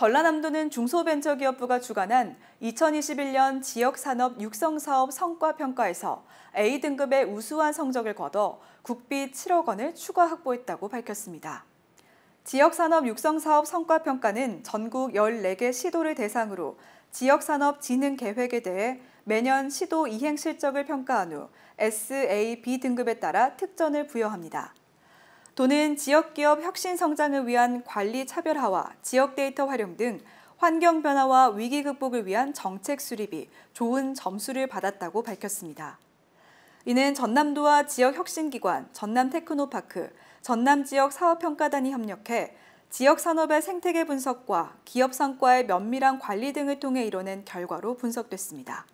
전라남도는 중소벤처기업부가 주관한 2021년 지역산업 육성사업 성과평가에서 A 등급의 우수한 성적을 거둬 국비 7억 원을 추가 확보했다고 밝혔습니다. 지역산업 육성사업 성과평가는 전국 14개 시도를 대상으로 지역산업 진흥 계획에 대해 매년 시도 이행 실적을 평가한 후 S, A, B 등급에 따라 특전을 부여합니다. 도는 지역기업 혁신 성장을 위한 관리 차별화와 지역 데이터 활용 등 환경 변화와 위기 극복을 위한 정책 수립이 좋은 점수를 받았다고 밝혔습니다. 이는 전남도와 지역 혁신기관, 전남테크노파크, 전남지역사업평가단이 협력해 지역 산업의 생태계 분석과 기업 성과의 면밀한 관리 등을 통해 이뤄낸 결과로 분석됐습니다.